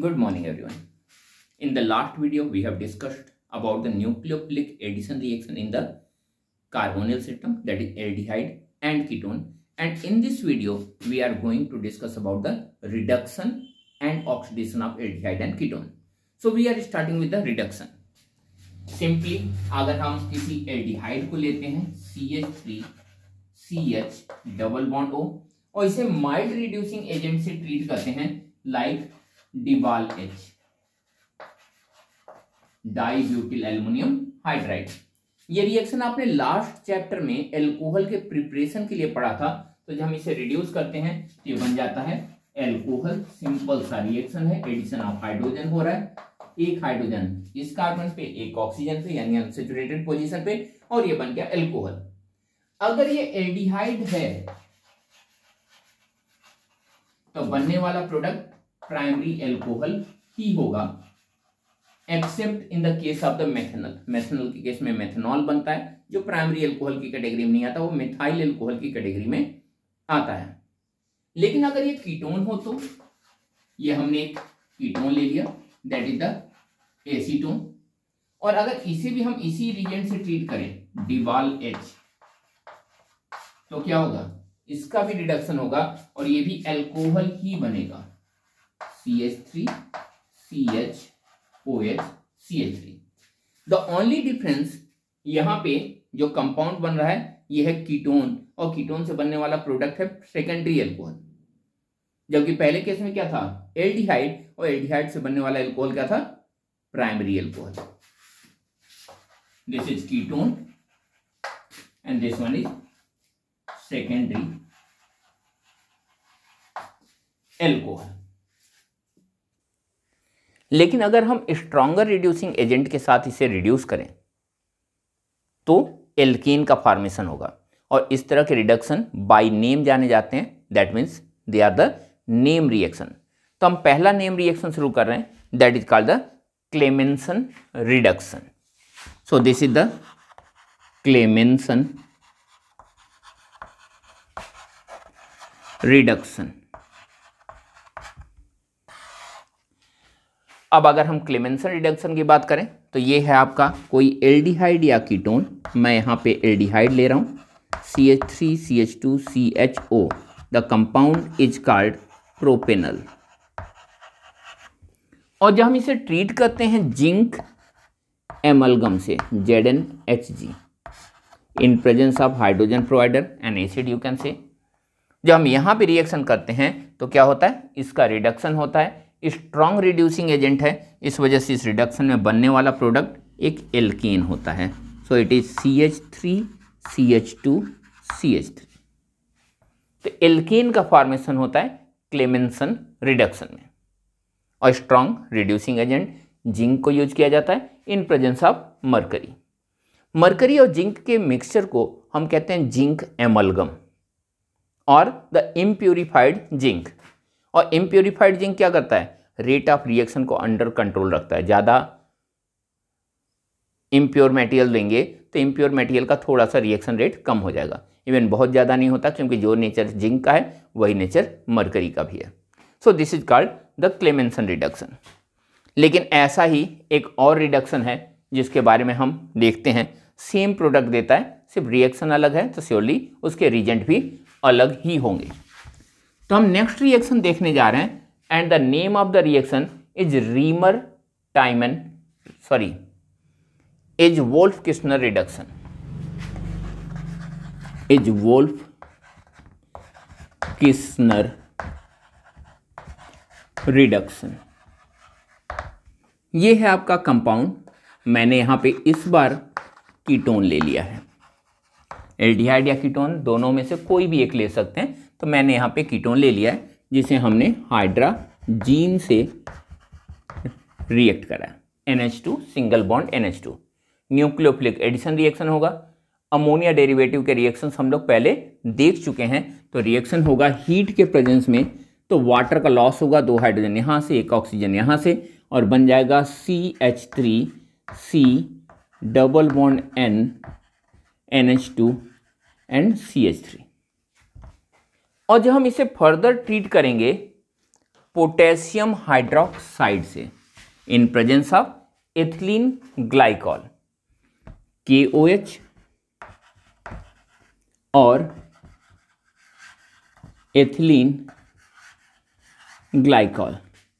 Good morning everyone. In the last video we have discussed about the nucleophilic addition reaction in the carbonyl system that is aldehyde and ketone and in this video we are going to discuss about the reduction and oxidation of aldehyde and ketone. So we are starting with the reduction. simply agar hum kisi aldehyde ko lete hain ch3 ch double bond o double bond O और इसे mild reducing agent से treat करते हैं like like DIBAL H di butyl aluminium hydride ये reaction आपने last chapter में alcohol के preparation के लिए पढ़ा था तो जब हम इसे रिड्यूस करते हैं तो ये बन जाता है एल्कोहल सिंपल सा रिएक्शन है एडिशन ऑफ हाइड्रोजन हो रहा है एक हाइड्रोजन इस कार्बन पे एक ऑक्सीजन पे यानी अनसेचुरेटेड पोजीशन पे और ये बन गया एल्कोहल अगर ये एल्डिहाइड है तो बनने वाला प्रोडक्ट प्राइमरी एल्कोहल ही होगा except in the case of the methanal methanal के केस में मेथेनॉल बनता है जो प्राइमरी एल्कोहल की कैटेगरी में नहीं आता वो मिथाइल एल्कोहल की कैटेगरी में आता है लेकिन अगर ये कीटोन हो तो ये हमने एक कीटोन ले लिया दैट इज द एसीटोन और अगर इसे भी हम इसी रिजेंट से ट्रीट करें डिवाल एच तो क्या होगा इसका भी डिडक्शन होगा और ये भी एल्कोहल ही बनेगा C H three C H O H C H three the only difference यहां पे जो कंपाउंड बन रहा है ये है कीटोन और कीटोन से बनने वाला प्रोडक्ट है सेकेंडरी एल्कोहल जबकि पहले केस में क्या था एल्डिहाइड और एल्डिहाइड से बनने वाला एल्कोहल क्या था primary alcohol this is ketone and this one is secondary alcohol लेकिन अगर हम स्ट्रॉन्गर रिड्यूसिंग एजेंट के साथ इसे रिड्यूस करें तो एल्कीन का फॉर्मेशन होगा और इस तरह के रिडक्शन बाय नेम जाने जाते हैं that means they are the name reaction तो हम पहला नेम रिएक्शन शुरू कर रहे हैं that is called the Clemmensen reduction so this is the Clemmensen reduction अब अगर हम क्लेमेंसन रिडक्शन की बात करें तो ये है आपका कोई एल्डिहाइड या कीटोन मैं यहाँ पे एल्डिहाइड ले रहा हूँ C H three C H two C H O the compound is called propanal और जब हम इसे ट्रीट करते हैं जिंक एमलगम से Z N H G in presence of hydrogen provider an acid you can say जब हम यहाँ पे रिएक्शन करते हैं तो क्या होता है इसका रिडक्शन होता है स्ट्रॉन्ग रिड्यूसिंग एजेंट है इस वजह से इस रिडक्शन में बनने वाला प्रोडक्ट एक एल्केन होता है so it is C H three C H two C H three तो एल्केन का फॉर्मेशन होता है क्लेमेंसन रिडक्शन में और स्ट्रॉन्ग रिड्यूसिंग एजेंट जिंक को यूज किया जाता है in presence of mercury mercury और जिंक के मिक्सचर को हम कहते हैं जिंक एमलगम और द इम्प्योरीफाइड जिंक और इम्प्योरीफाइड जिंक क्या करता है रेट ऑफ रिएक्शन को अंडर कंट्रोल रखता है ज़्यादा इम्प्योर मटेरियल देंगे तो इम्प्योर मटेरियल का थोड़ा सा रिएक्शन रेट कम हो जाएगा इवन बहुत ज़्यादा नहीं होता क्योंकि जो नेचर जिंक का है वही नेचर मरकरी का भी है so this is called the Clemmensen reduction लेकिन ऐसा ही एक और रिडक्शन है जिसके बारे में हम देखते हैं सेम प्रोडक्ट देता है सिर्फ रिएक्शन अलग है तो श्योरली उसके रिजेंट भी अलग ही होंगे तो हम नेक्स्ट रिएक्शन देखने जा रहे हैं and the name of the reaction is Reimer Tiemann sorry is Wolff Kishner reduction is Wolff Kishner reduction ये है आपका कंपाउंड मैंने यहां पे इस बार कीटोन ले लिया है एल या कीटोन दोनों में से कोई भी एक ले सकते हैं तो मैंने यहाँ पे कीटोन ले लिया है जिसे हमने हाइड्रा जीन से रिएक्ट करा है N single bond N nucleophilic addition reaction होगा अमोनिया डेरिवेटिव के रिएक्शन हम लोग पहले देख चुके हैं तो रिएक्शन होगा हीट के प्रेजेंस में तो वाटर का लॉस होगा दो हाइड्रोजन यहाँ से एक ऑक्सीजन यहाँ से और बन जाएगा C H three C double bond N N H two and C H three और जब हम इसे फर्दर ट्रीट करेंगे पोटेशियम हाइड्रोक्साइड से in presence of ethylene glycol K O H और एथिलीन ग्लाइकॉल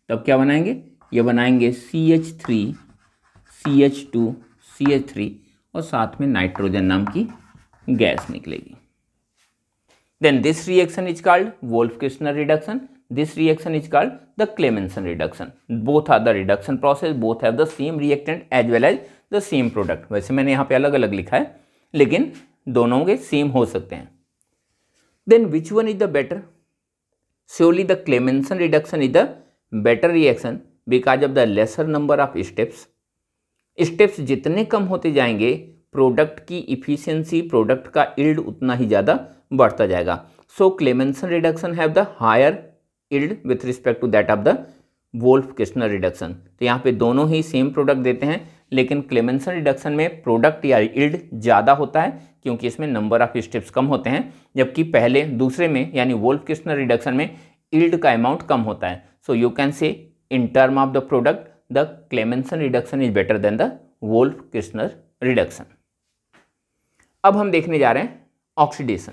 तब क्या बनाएंगे ये बनाएंगे C H three C H two C H three और साथ में नाइट्रोजन नाम की गैस निकलेगी Then this reaction is called Wolf-Kirchner reduction. This reaction is called the Clemenson reduction. Both are the reduction process. Both have the same reactant as well as the same product. वैसे मैंने यहाँ पे अलग अलग लिखा है लेकिन दोनों के सेम हो सकते हैं then which one is the better surely the Clemenson reduction is the better reaction because of the lesser number of steps. Steps जितने कम होते जाएंगे प्रोडक्ट की इफिशियंसी प्रोडक्ट का इल्ड उतना ही ज़्यादा बढ़ता जाएगा so Clemmensen reduction have the higher yield with respect to that of the Wolff Kishner reduction तो यहाँ पे दोनों ही सेम प्रोडक्ट देते हैं लेकिन क्लेमेंसन रिडक्शन में प्रोडक्ट या इल्ड ज़्यादा होता है क्योंकि इसमें नंबर ऑफ स्टेप्स कम होते हैं जबकि पहले दूसरे में यानी वोल्फ किस्टनर रिडक्शन में इल्ड का अमाउंट कम होता है so you can say in term of the product the Clemmensen reduction is better than the Wolff Kishner reduction अब हम देखने जा रहे हैं ऑक्सीडेशन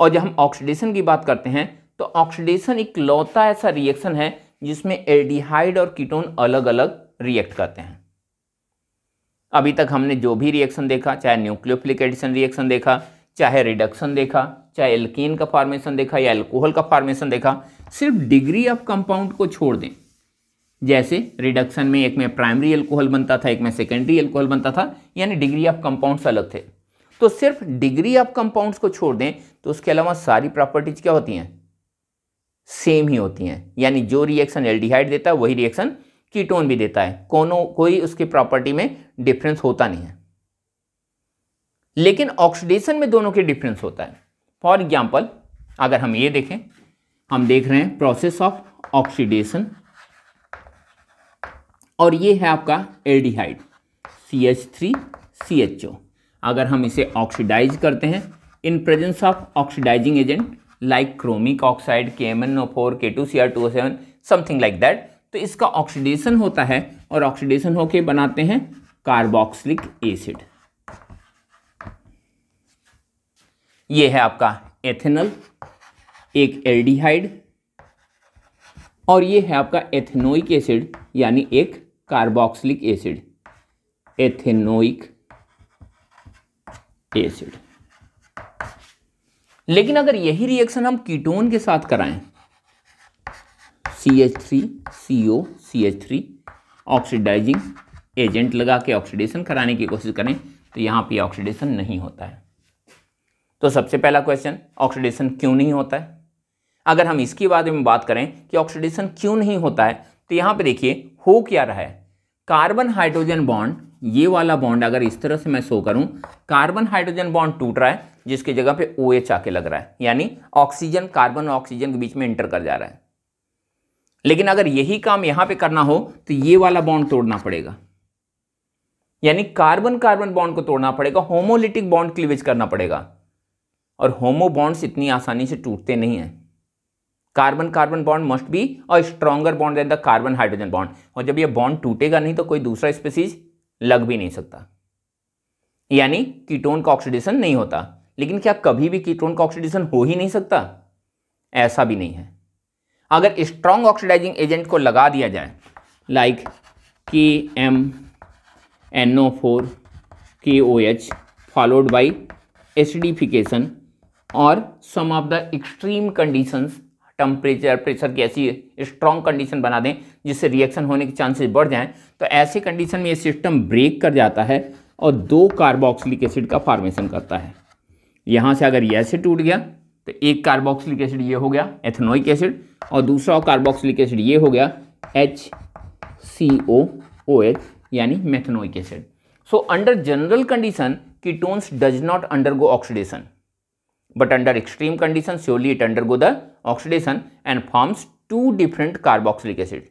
और जब हम ऑक्सीडेशन की बात करते हैं तो ऑक्सीडेशन एक लौता ऐसा रिएक्शन है जिसमें एल्डिहाइड और कीटोन अलग अलग रिएक्ट करते हैं अभी तक हमने जो भी रिएक्शन देखा चाहे न्यूक्लियोफिलिक एडिशन रिएक्शन देखा चाहे रिडक्शन देखा चाहे एल्कीन का फॉर्मेशन देखा या एल्कोहल का फॉर्मेशन देखा सिर्फ डिग्री ऑफ कंपाउंड को छोड़ दें जैसे रिडक्शन में एक में प्राइमरी एल्कोहल बनता था एक में सेकेंडरी एल्कोहल बनता था यानी डिग्री ऑफ कंपाउंड्स अलग थे तो सिर्फ डिग्री ऑफ कंपाउंड्स को छोड़ दें तो उसके अलावा सारी प्रॉपर्टीज क्या होती हैं सेम ही होती हैं यानी जो रिएक्शन एल्डिहाइड देता है वही रिएक्शन कीटोन भी देता है कोनो कोई उसके प्रॉपर्टी में डिफरेंस होता नहीं है लेकिन ऑक्सीडेशन में दोनों के डिफरेंस होता है फॉर एग्जाम्पल अगर हम ये देखें हम देख रहे हैं प्रोसेस ऑफ ऑक्सीडेशन और ये है आपका aldehyde C H three C H O अगर हम इसे ऑक्सीडाइज करते हैं in presence of oxidising agent like chromic oxide K M N O four K two C R two O seven something like that तो इसका oxidation होता है और ऑक्सीडेशन होके बनाते हैं कार्बोक्सिलिक एसिड ये है आपका एथेनल एक एल्डिहाइड और ये है आपका एथेनोइक एसिड यानी एक कार्बोक्सिलिक एसिड एथेनोइक एसिड लेकिन अगर यही रिएक्शन हम कीटोन के साथ कराएं C H three C O C H three oxidising agent लगा के ऑक्सीडेशन कराने की कोशिश करें तो यहां पे ऑक्सीडेशन नहीं होता है तो सबसे पहला क्वेश्चन ऑक्सीडेशन क्यों नहीं होता है अगर हम इसके बारे में बात करें कि ऑक्सीडेशन क्यों नहीं होता है तो यहाँ पे देखिए हो क्या रहा है कार्बन हाइड्रोजन बॉन्ड ये वाला बॉन्ड अगर इस तरह से मैं शो करूं कार्बन हाइड्रोजन बॉन्ड टूट रहा है जिसकी जगह पे ओ OH आके लग रहा है यानी ऑक्सीजन कार्बन और ऑक्सीजन के बीच में इंटर कर जा रहा है लेकिन अगर यही काम यहां पे करना हो तो ये वाला बॉन्ड तोड़ना पड़ेगा यानी कार्बन कार्बन बॉन्ड को तोड़ना पड़ेगा होमोलिटिक बॉन्ड क्लीवेज करना पड़ेगा और होमो बॉन्ड्स इतनी आसानी से टूटते नहीं हैं carbon carbon bond must be और stronger bond than the carbon hydrogen bond और जब ये बॉन्ड टूटेगा नहीं तो कोई दूसरा स्पेसीज लग भी नहीं सकता यानी कीटोन का ऑक्सीडेशन नहीं होता लेकिन क्या कभी भी कीटोन का ऑक्सीडेशन हो ही नहीं सकता ऐसा भी नहीं है अगर स्ट्रॉन्ग ऑक्सीडाइजिंग एजेंट को लगा दिया जाए लाइक के M N O four K O H followed by acidification और some of the extreme conditions temperature pressure की ऐसी स्ट्रॉन्ग कंडीशन बना दें जिससे रिएक्शन होने के चांसेस बढ़ जाएं तो ऐसे कंडीशन में ये सिस्टम ब्रेक कर जाता है और दो कार्बोक्सिलिक एसिड का फॉर्मेशन करता है यहाँ से अगर ये एसिड टूट गया तो एक कार्बोक्सिलिक एसिड ये हो गया एथनोइक एसिड और दूसरा कार्बोक्सिलिक एसिड ये हो गया H C O O H यानी methanoic acid so under general condition ketones does not undergo oxidation but under extreme condition surely it undergo the oxidation and forms two different carboxylic acid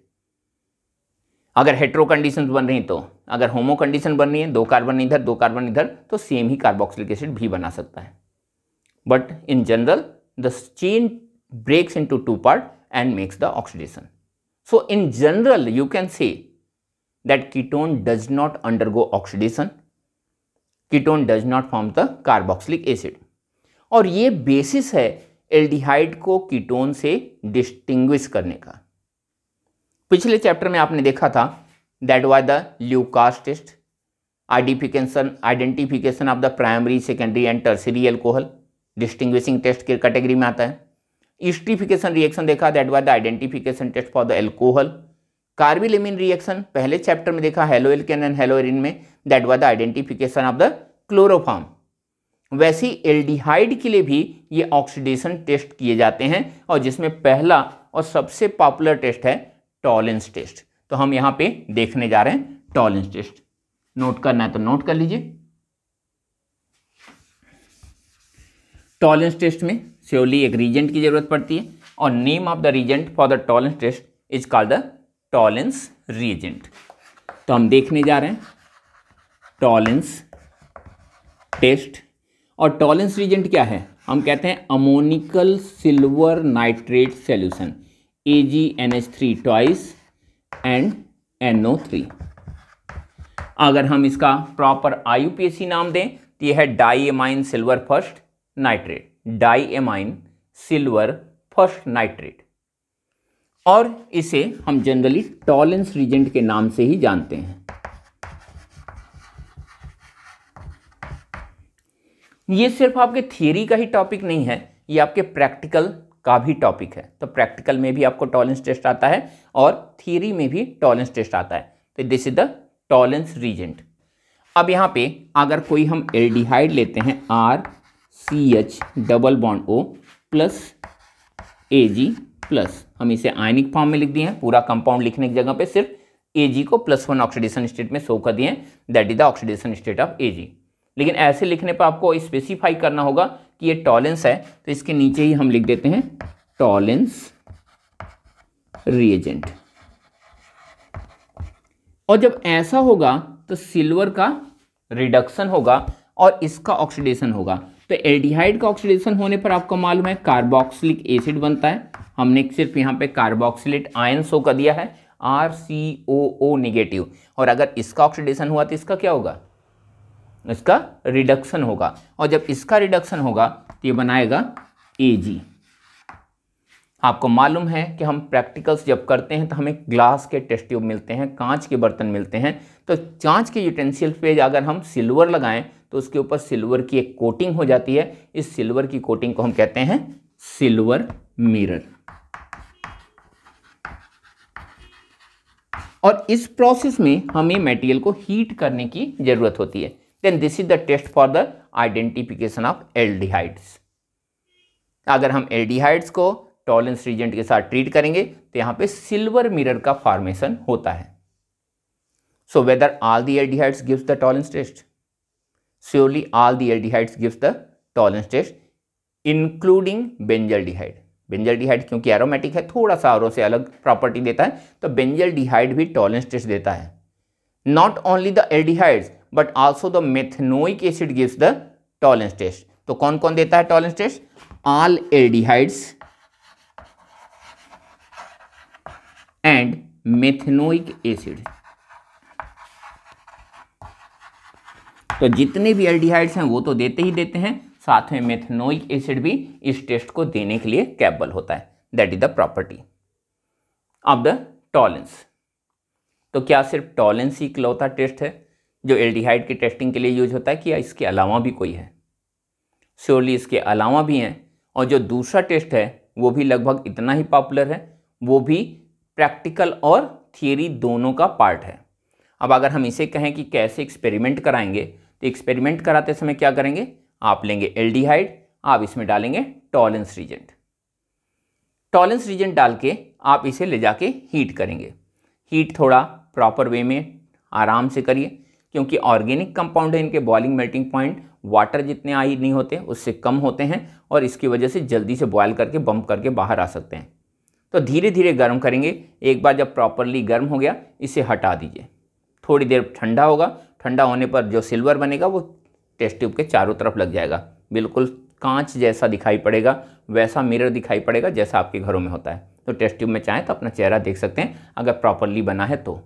अगर हेट्रो condition बन रही तो अगर होमो condition बन रही है दो कार्बन इधर दो कार्बन इधर तो सेम ही कार्बोक्सिलिक एसिड भी बना सकता है but in general the chain breaks into two part and makes the oxidation so in general you can say that ketone does not undergo oxidation ketone does not form the carboxylic acid और ये basis है aldehyde को ketone से distinguish करने का पिछले chapter में आपने देखा था that was the Lucas test identification identification of the primary secondary and tertiary alcohol distinguishing test के कैटेगरी में आता है ईस्टिफिकेशन रिएक्शन देखा that was the identification test for the alcohol carbylamine reaction पहले चैप्टर में देखा हेलोएल्केन एंड हेलोएरिन में that was the identification of the chloroform वैसे ही एल्डिहाइड के लिए भी ये ऑक्सीडेशन टेस्ट किए जाते हैं और जिसमें पहला और सबसे पॉपुलर टेस्ट है टॉलेंस टेस्ट तो हम यहाँ पे देखने जा रहे हैं टॉलेंस टेस्ट नोट करना है तो नोट कर लीजिए टॉलेंस टेस्ट में सियोली एक रीजेंट की जरूरत पड़ती है और name of the reagent for the Tollens test is called the Tollens reagent तो हम देखने जा रहे हैं टॉलेंस टेस्ट और टॉलेंस रीजेंट क्या है हम कहते हैं ammoniacal silver nitrate solution A G N H three twice and N O three अगर हम इसका proper I U P A C नाम दें तो यह है diammine silver first nitrate diammine silver first nitrate और इसे हम जनरली टॉलेंस रीजेंट के नाम से ही जानते हैं ये सिर्फ आपके थियोरी का ही टॉपिक नहीं है ये आपके प्रैक्टिकल का भी टॉपिक है तो प्रैक्टिकल में भी आपको टॉलेंस टेस्ट आता है और थियरी में भी टॉलेंस टेस्ट आता है तो this is the Tollens reagent अब यहाँ पे अगर कोई हम एल्डिहाइड लेते हैं R C H double bond O plus A G plus हम इसे आयनिक फॉर्म में लिख दिए हैं पूरा कंपाउंड लिखने की जगह पे सिर्फ ए जी को प्लस वन ऑक्सीडेशन स्टेट में सो कर दिए that is the oxidation state of A G लेकिन ऐसे लिखने पर आपको स्पेसिफाई करना होगा कि ये टॉलेंस है तो इसके नीचे ही हम लिख देते हैं टॉलेंस रिएजेंट और जब ऐसा होगा तो सिल्वर का रिडक्शन होगा और इसका ऑक्सीडेशन होगा तो एल्डिहाइड का ऑक्सीडेशन होने पर आपको मालूम है कार्बोक्सिलिक एसिड बनता है हमने सिर्फ यहाँ पे कार्बोक्सिलेट आयन शो कर दिया है आर सी ओ ओ निगेटिव और अगर इसका ऑक्सीडेशन हुआ तो इसका क्या होगा इसका रिडक्शन होगा और जब इसका रिडक्शन होगा तो ये बनाएगा ए जी आपको मालूम है कि हम प्रैक्टिकल्स जब करते हैं तो हमें ग्लास के टेस्ट ट्यूब मिलते हैं कांच के बर्तन मिलते हैं तो कांच के यूटेंसियल पे अगर हम सिल्वर लगाएं तो उसके ऊपर सिल्वर की एक कोटिंग हो जाती है इस सिल्वर की कोटिंग को हम कहते हैं सिल्वर मिरर और इस प्रोसेस में हमें मेटेरियल को हीट करने की ज़रूरत होती है then this is the test for the identification of aldehydes अगर हम एल्डिहाइड्स को टॉलेंस रीजेंट के साथ ट्रीट करेंगे तो यहां पे सिल्वर मिरर का फॉर्मेशन होता है so whether all the aldehydes gives the Tollens test surely all the aldehydes gives the Tollens test including benzal benzaldehyde benzaldehyde क्योंकि एरोमेटिक है थोड़ा सा और से अलग प्रॉपर्टी देता है तो बेंजल डिहाइड भी टॉलेंस टेस्ट देता है not only the L D aldehydes but also the methanoic acid gives the Tollens test तो कौन कौन देता है Tollens test all aldehydes and methanoic acid तो जितने भी एल्डिहाइड्स हैं वो तो देते ही देते हैं साथ में मेथनोइक एसिड भी इस टेस्ट को देने के लिए कैपेबल होता है that is the property of the Tollens तो क्या सिर्फ टॉलेंस ही इकलौता टेस्ट है जो एल्डिहाइड की टेस्टिंग के लिए यूज होता है कि इसके अलावा भी कोई है श्योरली इसके अलावा भी हैं और जो दूसरा टेस्ट है वो भी लगभग इतना ही पॉपुलर है वो भी प्रैक्टिकल और थियरी दोनों का पार्ट है अब अगर हम इसे कहें कि कैसे एक्सपेरिमेंट कराएंगे तो एक्सपेरिमेंट कराते समय क्या करेंगे आप लेंगे एल्डिहाइड आप इसमें डालेंगे टॉलेंस रीजेंट टॉलेंस रीजेंट डाल के आप इसे ले जाके हीट करेंगे हीट थोड़ा प्रॉपर वे में आराम से करिए क्योंकि ऑर्गेनिक कंपाउंड है इनके बॉइलिंग मेल्टिंग पॉइंट वाटर जितने आई नहीं होते उससे कम होते हैं और इसकी वजह से जल्दी से बॉयल करके बम्प करके बाहर आ सकते हैं तो धीरे धीरे गर्म करेंगे एक बार जब प्रॉपरली गर्म हो गया इसे हटा दीजिए थोड़ी देर ठंडा होगा ठंडा होने पर जो सिल्वर बनेगा वो टेस्ट ट्यूब के चारों तरफ लग जाएगा बिल्कुल कांच जैसा दिखाई पड़ेगा वैसा मिरर दिखाई पड़ेगा जैसा आपके घरों में होता है तो टेस्ट ट्यूब में चाहें तो अपना चेहरा देख सकते हैं अगर प्रॉपरली बना है तो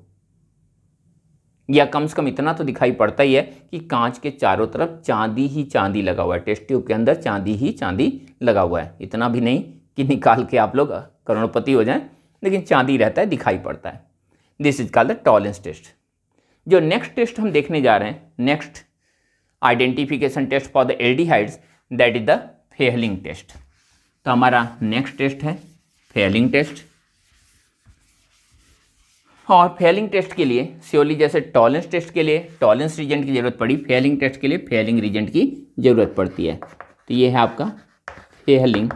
या कम से कम इतना तो दिखाई पड़ता ही है कि कांच के चारों तरफ चांदी ही चांदी लगा हुआ है टेस्ट ट्यूब के अंदर चांदी ही चांदी लगा हुआ है इतना भी नहीं कि निकाल के आप लोग करोड़पति हो जाएं लेकिन चांदी रहता है दिखाई पड़ता है this is called the Tollens test जो नेक्स्ट टेस्ट हम देखने जा रहे हैं next identification test for the aldehydes that is the Fehling test तो हमारा नेक्स्ट टेस्ट है फेहलिंग टेस्ट हाँ, और फेलिंग टेस्ट के लिए सियोली जैसे टॉलेंस टेस्ट के लिए टॉलेंस रीजेंट की ज़रूरत पड़ी फेलिंग टेस्ट के लिए फेलिंग रीजेंट की ज़रूरत पड़ती है तो ये है आपका फेलिंग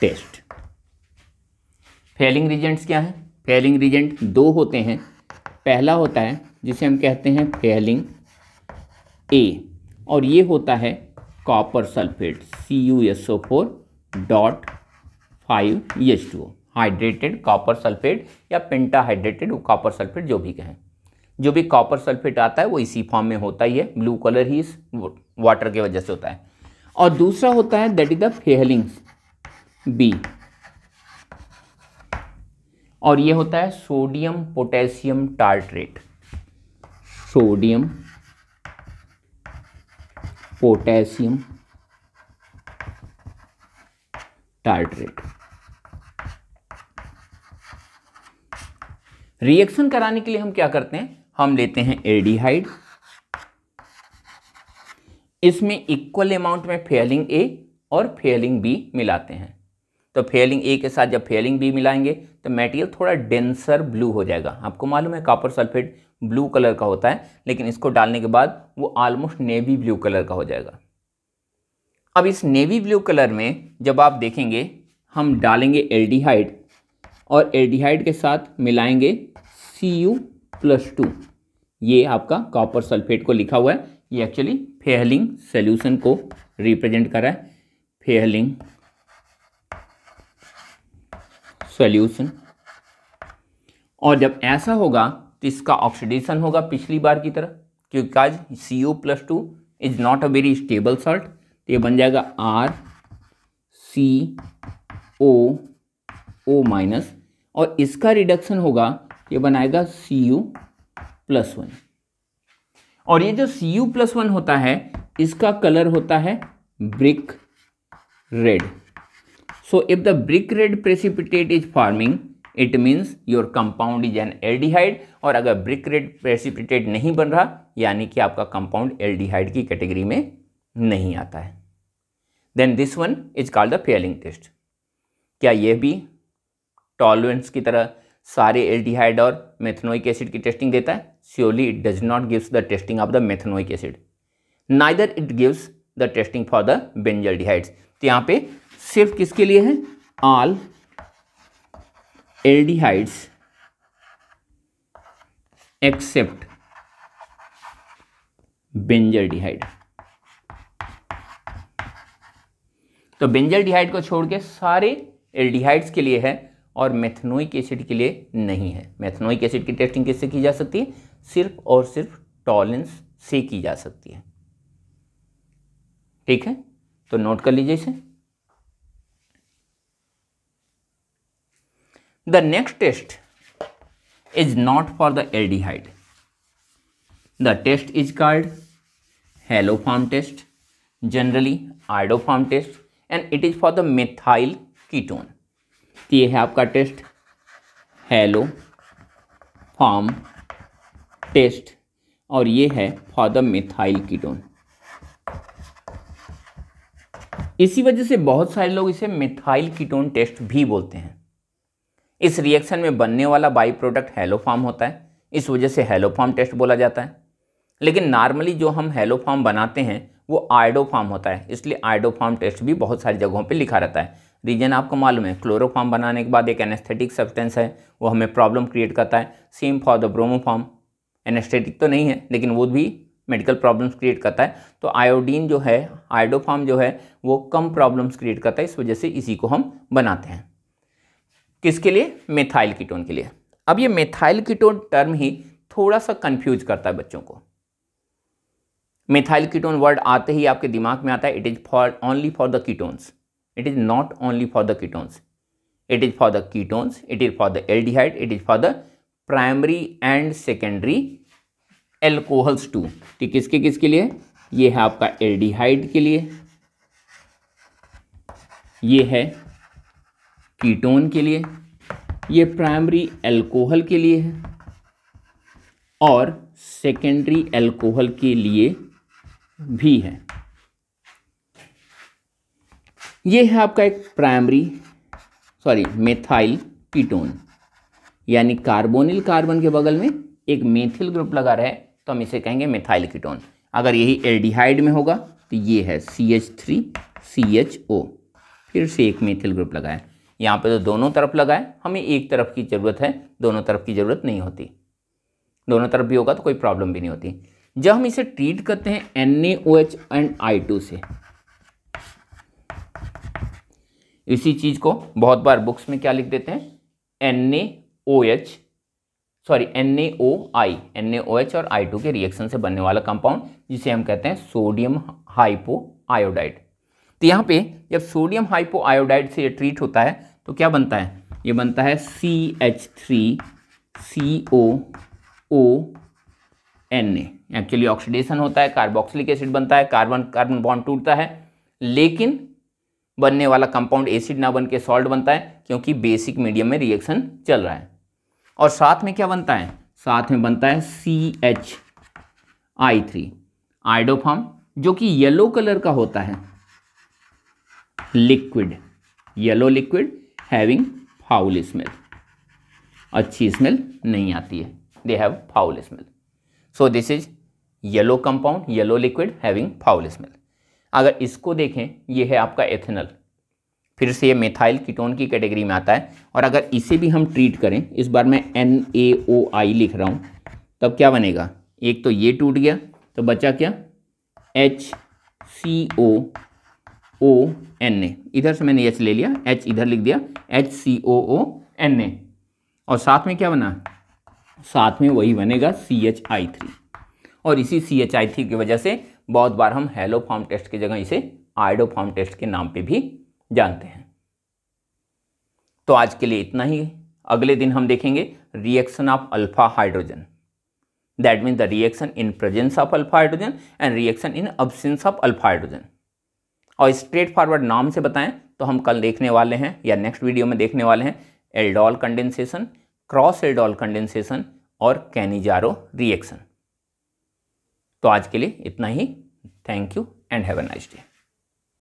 टेस्ट फेलिंग रीजेंट्स क्या हैं फेलिंग रीजेंट दो होते हैं पहला होता है जिसे हम कहते हैं फेलिंग ए और ये होता है copper sulphate C U S O four dot five H two O hydrated copper sulphate या पेंटाहाइड्रेटेड कॉपर सल्फेट जो भी कहें जो भी कॉपर सल्फेट आता है वो इसी फॉर्म में होता ही है ब्लू कलर ही इस वाटर के वजह से होता है और दूसरा होता है that is the Fehling B और ये होता है sodium potassium tartrate sodium potassium tartrate reaction कराने के लिए हम क्या करते हैं हम लेते हैं एडीहाइड इसमें इक्वल अमाउंट में फेलिंग ए और फेलिंग बी मिलाते हैं तो फेलिंग ए के साथ जब फेलिंग बी मिलाएंगे तो मटेरियल थोड़ा डेंसर ब्लू हो जाएगा आपको मालूम है कॉपर सल्फेट ब्लू कलर का होता है लेकिन इसको डालने के बाद वो ऑलमोस्ट नेवी ब्लू कलर का हो जाएगा अब इस नेवी ब्लू कलर में जब आप देखेंगे हम डालेंगे एल्डिहाइड और एल्डिहाइड के साथ मिलाएंगे सी यू प्लस टू ये आपका कॉपर सल्फेट को लिखा हुआ है ये एक्चुअली फेहलिंग सोल्यूशन को रिप्रेजेंट कर रहा है फेहलिंग सोल्यूशन और जब ऐसा होगा तो इसका ऑक्सीडेशन होगा पिछली बार की तरह क्योंकि आज C U plus two is not a very stable salt तो ये बन जाएगा R C O O minus और इसका रिडक्शन होगा ये बनाएगा सी यू प्लस वन और ये जो सी यू प्लस वन होता है इसका कलर होता है brick red so if the brick red precipitate is forming it means your compound is an aldehyde और अगर ब्रिक रेड प्रेसिपिटेट नहीं बन रहा यानी कि आपका कंपाउंड एल्डिहाइड की कैटेगरी में नहीं आता है then this one is called the Fehling test क्या यह भी टॉलुएंट्स की तरह सारे एल्डिहाइड और मेथनोइक एसिड की टेस्टिंग देता है surely it does not gives the testing of the methanoic acid neither it gives the testing for the benzaldehydes तो यहाँ पे सिर्फ किसके लिए है ऑल एल्डिहाइड्स एक्सेप्ट बेंजल्डिहाइड तो बेंजल्डिहाइड को छोड़ के सारे एल्डिहाइड्स के लिए है और मेथनोइक एसिड के लिए नहीं है मैथनोइक एसिड की टेस्टिंग किससे की जा सकती है सिर्फ और सिर्फ टॉलेंस से की जा सकती है ठीक है तो नोट कर लीजिए इसे the next test is not for the aldehyde the test is called haloform test generally iodoform test and it is for the methyl ketone तो ये है आपका टेस्ट हेलो फॉर्म टेस्ट और ये है फॉर मिथाइल कीटोन इसी वजह से बहुत सारे लोग इसे मिथाइल कीटोन टेस्ट भी बोलते हैं इस रिएक्शन में बनने वाला बाई प्रोडक्ट हेलोफार्म होता है इस वजह से हेलोफार्म टेस्ट बोला जाता है लेकिन नॉर्मली जो हम हेलोफार्म बनाते हैं वो आयडोफार्म होता है इसलिए आयोडोफार्म टेस्ट भी बहुत सारी जगहों पे लिखा रहता है रीजन आपको मालूम है क्लोरोफॉर्म बनाने के बाद एक एनेस्थेटिक सब्सटेंस है वो हमें प्रॉब्लम क्रिएट करता है same for the bromoform anaesthetic तो नहीं है लेकिन वो भी मेडिकल प्रॉब्लम्स क्रिएट करता है तो आयोडीन जो है आयोडोफॉर्म जो है वो कम प्रॉब्लम्स क्रिएट करता है इस वजह से इसी को हम बनाते हैं किसके लिए मेथाइल कीटोन के लिए अब ये मेथाइल कीटोन टर्म ही थोड़ा सा कंफ्यूज करता है बच्चों को मेथाइल कीटोन वर्ड आते ही आपके दिमाग में आता है it is for only for the ketones it is not only for the ketones it is for the ketones it is for the aldehyde it is for the primary and secondary alcohols too ठीक kiske kiske liye ye hai aapka aldehyde ke liye ये है ketone के लिए ये primary alcohol के लिए है और सेकेंडरी एल्कोहल के लिए भी है ये है आपका एक प्राइमरी सॉरी मेथाइल कीटोन यानी कार्बोनिल कार्बन के बगल में एक मेथिल ग्रुप लगा रहा है तो हम इसे कहेंगे मेथाइल कीटोन अगर यही एल्डिहाइड में होगा तो ये है C H three C H O फिर से एक मेथिल ग्रुप लगाए यहाँ पे तो दोनों तरफ लगाए हमें एक तरफ की ज़रूरत है दोनों तरफ की ज़रूरत नहीं होती दोनों तरफ भी होगा तो कोई प्रॉब्लम भी नहीं होती जब हम इसे ट्रीट करते हैं N H and I two से इसी चीज़ को बहुत बार बुक्स में क्या लिख देते हैं N A O H sorry N A O I N A O H और आई टू के रिएक्शन से बनने वाला कंपाउंड जिसे हम कहते हैं सोडियम हाइपो आयोडाइड तो यहाँ पे जब सोडियम हाइपो आयोडाइड से ये ट्रीट होता है तो क्या बनता है ये बनता है C H three C O O N actually oxidation होता है कार्बोक्सिलिक एसिड बनता है कार्बन कार्बन बॉन्ड टूटता है लेकिन बनने वाला कंपाउंड एसिड ना बन के सॉल्ट बनता है क्योंकि बेसिक मीडियम में रिएक्शन चल रहा है और साथ में क्या बनता है साथ में बनता है C H I three iodoform जो कि येलो कलर का होता है liquid yellow liquid having foul smell अच्छी स्मेल नहीं आती है they have foul smell so this is yellow compound yellow liquid having foul smell अगर इसको देखें ये है आपका एथेनल फिर से ये मेथाइल कीटोन की कैटेगरी में आता है और अगर इसे भी हम ट्रीट करें इस बार मैं एन ए ओ आई लिख रहा हूँ तब क्या बनेगा एक तो ये टूट गया तो बचा क्या H C O O N A इधर से मैंने एच ले लिया एच इधर लिख दिया H C O O N A और साथ में क्या बना साथ में वही बनेगा सी एच आई थ्री और इसी सी एच आई थ्री की वजह से बहुत बार हम हेलो फॉर्म टेस्ट की जगह इसे आइडो फॉर्म टेस्ट के नाम पे भी जानते हैं तो आज के लिए इतना ही अगले दिन हम देखेंगे reaction of alpha hydrogen that means the reaction in presence of alpha hydrogen and reaction in absence of alpha hydrogen और स्ट्रेट फॉरवर्ड नाम से बताएं तो हम कल देखने वाले हैं या नेक्स्ट वीडियो में देखने वाले हैं aldol condensation cross aldol condensation और कैनिजारो रिएक्शन तो आज के लिए इतना ही thank you and have a nice day